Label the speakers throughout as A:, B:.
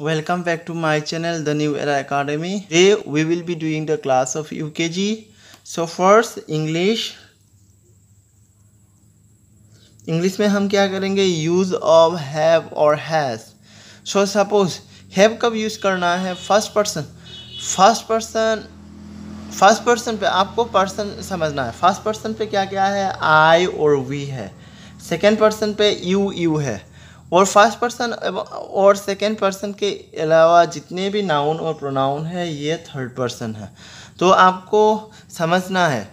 A: welcome back to my channel the new era academy today we will be doing the class of ukg so first english english में हम क्या करेंगे use of have or has so suppose have कब use करना है first person first person first person पे आपको person समझना है फर्स्ट पर्सन पे क्या क्या है आई और वी है सेकेंड पर्सन पे यू यू है और फर्स्ट पर्सन और सेकेंड पर्सन के अलावा जितने भी नाउन और प्रोनाउन है ये थर्ड पर्सन है तो आपको समझना है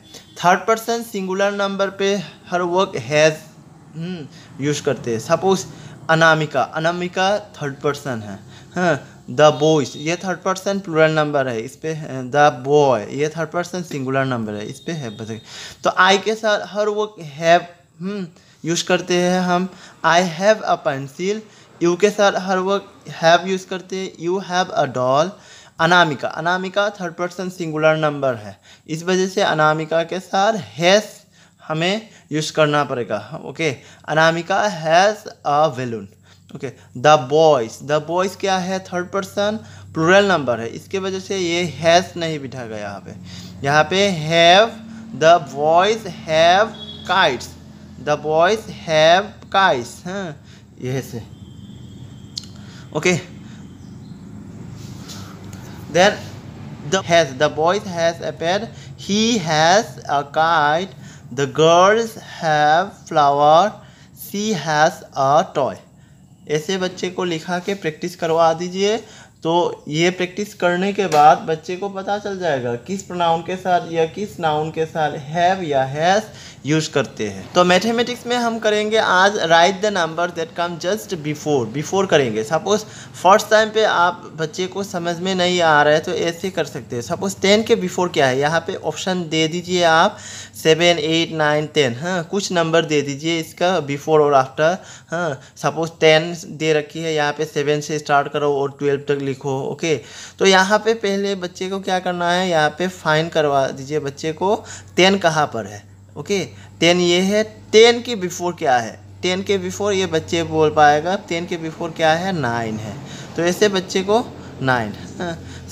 A: थर्ड पर्सन सिंगुलर नंबर पे हर वर्क हैज़ यूज करते हैं suppose Anamika Anamika third person है द हाँ, बॉयज ये थर्ड पर्सन प्लूरल नंबर है इस पर द बॉय ये थर्ड पर्सन सिंगुलर नंबर है इस पर है तो आई के साथ हर वर्क हैव हम्म, यूज़ करते हैं हम I have a pencil you के साथ हर वक्त हैव यूज़ करते हैं you have a doll Anamika Anamika third person singular number है इस वजह से अनामिका के साथ हैस हमें यूज़ करना पड़ेगा okay Anamika has a balloon okay the boys the boys क्या है थर्ड पर्सन प्लूरल नंबर है इसके वजह से ये हैज़ नहीं बिठा गया यहाँ पे यहाँ पे have the boys have kites the boys have kites हाँ यह से okay then the has the boys has a pet he has a kite the girls have flower she has a toy ऐसे बच्चे को लिखा के प्रैक्टिस करवा दीजिए तो ये प्रैक्टिस करने के बाद बच्चे को पता चल जाएगा किस प्रोनाउन के साथ या किस नाउन के साथ हैव या हैज़ यूज करते हैं तो मैथमेटिक्स में हम करेंगे आज write the number that come just before before करेंगे सपोज फर्स्ट टाइम पे आप बच्चे को समझ में नहीं आ रहा है तो ऐसे कर सकते हैं सपोज टेन के बिफोर क्या है यहाँ पे ऑप्शन दे दीजिए आप सेवन एट नाइन टेन हाँ कुछ नंबर दे दीजिए इसका बिफोर और आफ्टर हाँ सपोज टेन दे रखी है यहाँ पे सेवन से स्टार्ट करो और ट्वेल्व तक लिखो ओके तो यहाँ पे पहले बच्चे को क्या करना है यहाँ पे फाइन करवा दीजिए बच्चे को टेन कहाँ पर है ओके टेन ये है टेन के बिफोर क्या है टेन के बिफोर ये बच्चे बोल पाएगा टेन के बिफोर क्या है नाइन है तो ऐसे बच्चे को नाइन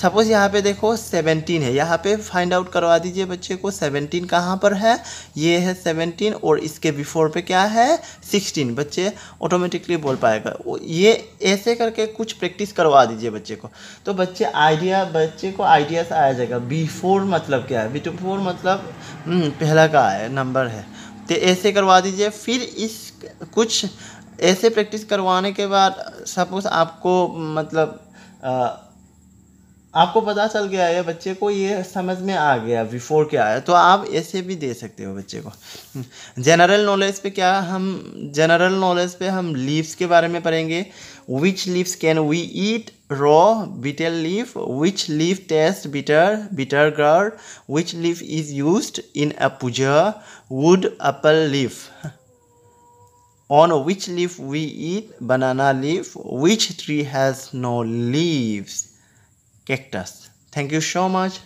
A: सपोज़ हाँ, यहाँ पे देखो सेवनटीन है यहाँ पे फाइंड आउट करवा दीजिए बच्चे को सेवनटीन कहाँ पर है ये है सेवनटीन और इसके बिफोर पे क्या है सिक्सटीन बच्चे ऑटोमेटिकली बोल पाएगा ये ऐसे करके कुछ प्रैक्टिस करवा दीजिए बच्चे को तो बच्चे आइडिया बच्चे को आइडिया से आ जाएगा बिफोर मतलब क्या है बिफोर मतलब हम्म, पहला का है नंबर है तो ऐसे करवा दीजिए फिर इस कुछ ऐसे प्रैक्टिस करवाने के बाद सपोज़ आपको मतलब आपको पता चल गया है बच्चे को ये समझ में आ गया बिफोर क्या आया तो आप ऐसे भी दे सकते हो बच्चे को जनरल नॉलेज पे क्या हम जनरल नॉलेज पे हम लीव्स के बारे में पढ़ेंगे which leaves can we eat raw bitter leaf which leaf taste bitter bitter gourd which leaf is used in a puja wood apple leaf on which leaf we eat banana leaf which tree has no leaves cactus thank you so much